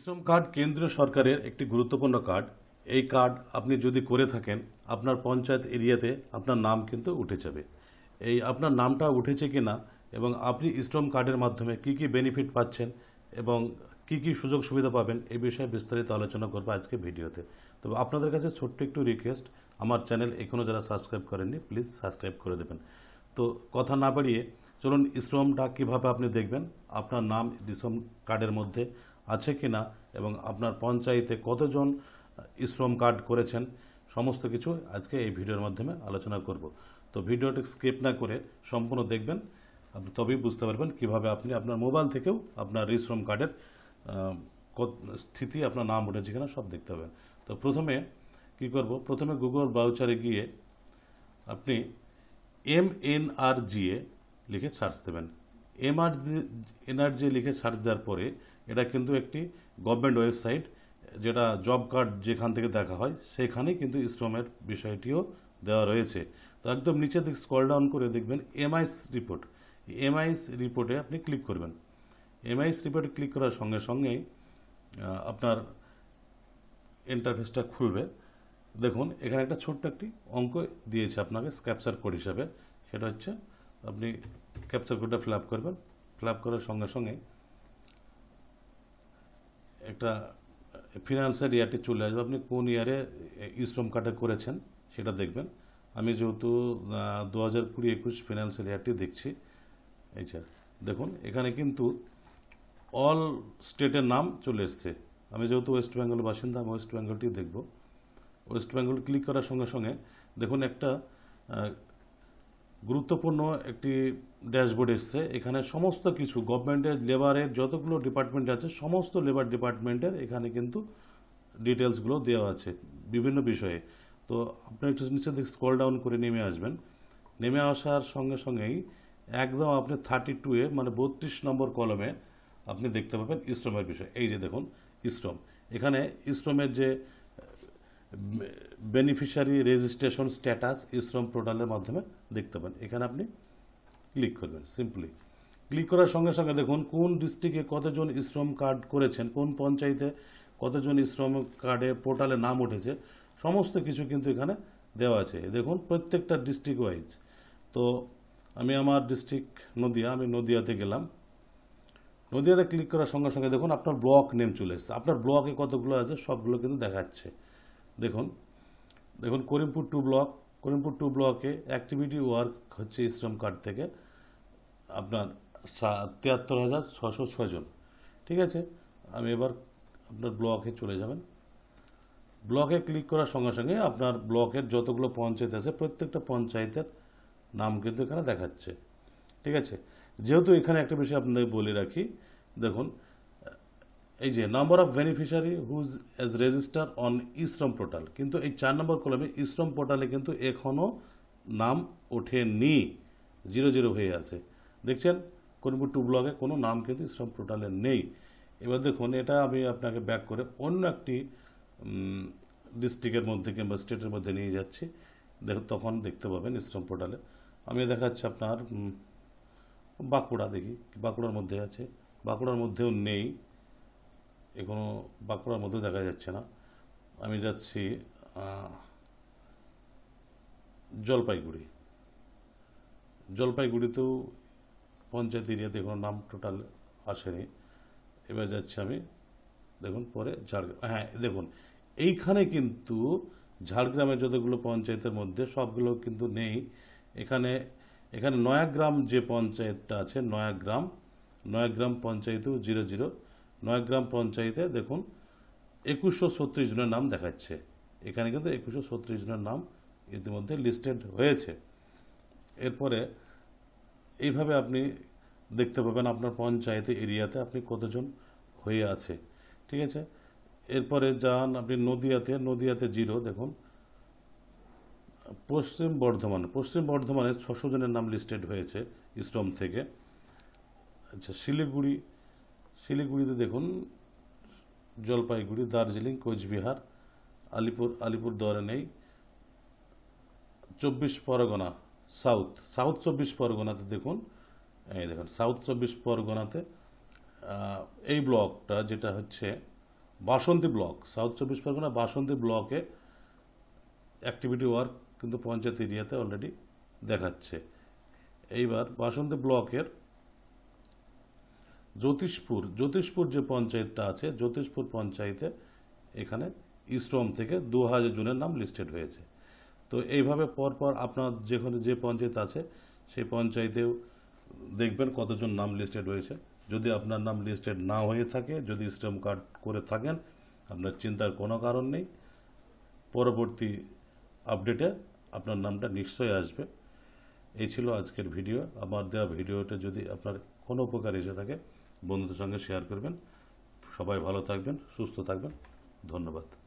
শ্রম কার্ড কেন্দ্রীয় সরকারের একটি গুরুত্বপূর্ণ কার্ড এই কার্ড আপনি যদি করে থাকেন আপনার পঞ্চায়েত এরিয়াতে আপনার নাম কিন্তু উঠে যাবে এই আপনার নামটা উঠেছে কি না এবং আপনি ইশ্রম কার্ডের মাধ্যমে কি কি বেনিফিট পাচ্ছেন এবং কি কি সুযোগ সুবিধা পাবেন এই বিষয়ে বিস্তারিত আলোচনা করবো আজকে ভিডিওতে তবে আপনাদের কাছে ছোট্ট একটু রিকোয়েস্ট আমার চ্যানেল এখনও যারা সাবস্ক্রাইব করেননি প্লিজ সাবস্ক্রাইব করে দেবেন তো কথা না বাড়িয়ে চলুন ইশ্রমটা কীভাবে আপনি দেখবেন আপনার নাম ইশ্রম কার্ডের মধ্যে আছে কি না এবং আপনার পঞ্চায়েতে কতজন শ্রম কার্ড করেছেন সমস্ত কিছু আজকে এই ভিডিওর মাধ্যমে আলোচনা করব তো ভিডিওটি স্কিপ না করে সম্পূর্ণ দেখবেন আপনি তবেই বুঝতে পারবেন কিভাবে আপনি আপনার মোবাইল থেকেও আপনার ইশ্রম কার্ডের স্থিতি আপনার নাম উঠেছে কিনা সব দেখতে পাবেন তো প্রথমে কি করব প্রথমে গুগল ব্রাউচারে গিয়ে আপনি এম এন আর এ লিখে সার্চ দেবেন এম আর এনআরজি লিখে সার্চ দেওয়ার পরে এটা কিন্তু একটি গভর্নমেন্ট ওয়েবসাইট যেটা জব কার্ড যেখান থেকে দেখা হয় সেখানেই কিন্তু শ্রমের বিষয়টিও দেওয়া রয়েছে তো একদম নিচে দিক স্কল ডাউন করে দেখবেন এমআইস রিপোর্ট এমআইস রিপোর্টে আপনি ক্লিক করবেন এমআইস রিপোর্টে ক্লিক করার সঙ্গে সঙ্গেই আপনার ইন্টারফেসটা খুলবে দেখুন এখানে একটা ছোট্ট একটি অঙ্ক দিয়েছে আপনাকে ক্যাপচার কোড হিসাবে সেটা হচ্ছে আপনি ক্যাপচার কোডটা আপ করবেন ফ্ল্যাপ করার সঙ্গে সঙ্গে একটা ফিনান্সিয়াল ইয়ারটি চলে আসবে আপনি কোন ইয়ারে শ্রম কার্ডে করেছেন সেটা দেখবেন আমি যেহেতু দু হাজার কুড়ি একুশ ফিনান্সিয়াল ইয়ারটি দেখছি এই দেখুন এখানে কিন্তু অল স্টেটের নাম চলে এসছে আমি যেহেতু ওয়েস্ট বেঙ্গল বাসিন্দা আমি ওয়েস্ট বেঙ্গলটি দেখব ওয়েস্ট বেঙ্গল ক্লিক করার সঙ্গে সঙ্গে দেখুন একটা গুরুত্বপূর্ণ একটি ড্যাশবোর্ড এসছে এখানে সমস্ত কিছু গভর্নমেন্টের লেবারের যতগুলো ডিপার্টমেন্ট আছে সমস্ত লেবার ডিপার্টমেন্টের এখানে কিন্তু ডিটেলসগুলো দেওয়া আছে বিভিন্ন বিষয়ে তো আপনি একটু নিশ্চয় স্কল ডাউন করে নেমে আসবেন নেমে আসার সঙ্গে সঙ্গেই একদম আপনি থার্টি টুয়ে মানে বত্রিশ নম্বর কলমে আপনি দেখতে পাবেন ইস্টমের বিষয় এই যে দেখুন ইস্টম এখানে ইস্টমের যে বেনিফিশিয়ারি রেজিস্ট্রেশন স্ট্যাটাস ইশ্রম পোর্টালের মাধ্যমে দেখতে পান এখানে আপনি ক্লিক করবেন সিম্পলি ক্লিক করার সঙ্গে সঙ্গে দেখুন কোন ডিস্ট্রিক্টে কতজন ইশ্রম কার্ড করেছেন কোন পঞ্চায়েতে কতজন ইশ্রম কার্ডে পোর্টালে নাম উঠেছে সমস্ত কিছু কিন্তু এখানে দেওয়া আছে দেখুন প্রত্যেকটা ডিস্ট্রিক্ট ওয়াইজ তো আমি আমার ডিস্ট্রিক্ট নদিয়া আমি নদিয়াতে গেলাম নদিয়াতে ক্লিক করার সঙ্গে সঙ্গে দেখুন আপনার ব্লক নেম চলে এসছে আপনার ব্লকে কতগুলো আছে সবগুলো কিন্তু দেখাচ্ছে দেখুন দেখুন Karimpur two block Karimpur two ব্লকে অ্যাক্টিভিটি ওয়ার্ক হচ্ছে শ্রম কার্ড থেকে আপনার তিয়াত্তর হাজার ছশো ছজন ঠিক আছে আমি এবার আপনার ব্লকে চলে যাবেন ব্লকে ক্লিক করার সঙ্গে সঙ্গে আপনার ব্লকের যতগুলো পঞ্চায়েত আছে প্রত্যেকটা পঞ্চায়েতের নাম কিন্তু এখানে দেখাচ্ছে ঠিক আছে যেহেতু এখানে একটা বিষয় আপনাদের বলে রাখি দেখুন এই যে number of beneficiary whose age register on eShram portal কিন্তু এই চার নম্বর কলমে ইশ্রম পোর্টালে কিন্তু এখনও নাম ওঠেনি জিরো জিরো হয়ে আছে দেখছেন করিমপুর টু ব্লগে কোনো নাম কিন্তু ইশ্রম পোর্টালে নেই এবার দেখুন এটা আমি আপনাকে ব্যাক করে অন্য একটি ডিস্ট্রিক্টের মধ্যে কিংবা স্টেটের মধ্যে নিয়ে যাচ্ছি দেখ তখন দেখতে পাবেন ইশ্রম পোর্টালে আমি দেখাচ্ছি আপনার বাঁকুড়া দেখি বাঁকুড়ার মধ্যে আছে বাঁকুড়ার মধ্যেও নেই এখনো বাঁকুড়ার মধ্যে দেখা যাচ্ছে না আমি যাচ্ছি জলপাইগুড়ি জলপাইগুড়িতেও পঞ্চায়েত এরিয়াতে কোনো নাম টোটাল আসেনি এবার যাচ্ছি আমি দেখুন পরে ঝাড়গ্রাম হ্যাঁ দেখুন এইখানে কিন্তু ঝাড়গ্রামের যতগুলো পঞ্চায়েতের মধ্যে সবগুলো কিন্তু নেই এখানে এখানে নয়াগ্রাম যে পঞ্চায়েতটা আছে নয়াগ্রাম নয়াগ্রাম পঞ্চায়েতেও জিরো জিরো নয়গ্রাম পঞ্চায়েতে দেখুন একুশশো ছত্রিশ জনের নাম দেখাচ্ছে এখানে কিন্তু একুশশো ছত্রিশ জনের নাম ইতিমধ্যে লিস্টেড হয়েছে এরপরে এইভাবে আপনি দেখতে পাবেন আপনার পঞ্চায়েতে এরিয়াতে আপনি কতজন হয়ে আছে ঠিক আছে এরপরে যান আপনি নদিয়াতে নদিয়াতে জিরো দেখুন পশ্চিম বর্ধমান পশ্চিম বর্ধমানে ছশো জনের নাম লিস্টেড হয়েছে স্টম থেকে আচ্ছা শিলিগুড়ি শিলিগুড়িতে দেখুন জলপাইগুড়ি দার্জিলিং কোচবিহার আলিপুর আলিপুর দরে নেই চব্বিশ পরগনা সাউথ সাউথ চব্বিশ পরগনাতে দেখুন এই দেখুন সাউথ চব্বিশ পরগনাতে এই ব্লকটা যেটা হচ্ছে বাসন্তী ব্লক সাউথ চব্বিশ পরগনা বাসন্তী ব্লকে অ্যাক্টিভিটি ওয়ার্ক কিন্তু পঞ্চায়েত এরিয়াতে অলরেডি দেখাচ্ছে এইবার বাসন্তী ব্লকের জ্যোতিষপুর জ্যোতিষপুর যে পঞ্চায়েতটা আছে জ্যোতিষপুর পঞ্চায়েতে এখানে ইশ্রম থেকে দু হাজার জনের নাম লিস্টেড হয়েছে তো এইভাবে পরপর আপনার যেখানে যে পঞ্চায়েত আছে সেই পঞ্চায়েতেও দেখবেন কতজন নাম লিস্টেড হয়েছে যদি আপনার নাম লিস্টেড না হয়ে থাকে যদি শ্রম কার্ড করে থাকেন আপনার চিন্তার কোনো কারণ নেই পরবর্তী আপডেটে আপনার নামটা নিশ্চয়ই আসবে এই ছিল আজকের ভিডিও আমার দেওয়া ভিডিওটা যদি আপনার কোনো উপকার এসে থাকে বন্ধুদের সঙ্গে শেয়ার করবেন সবাই ভালো থাকবেন সুস্থ থাকবেন ধন্যবাদ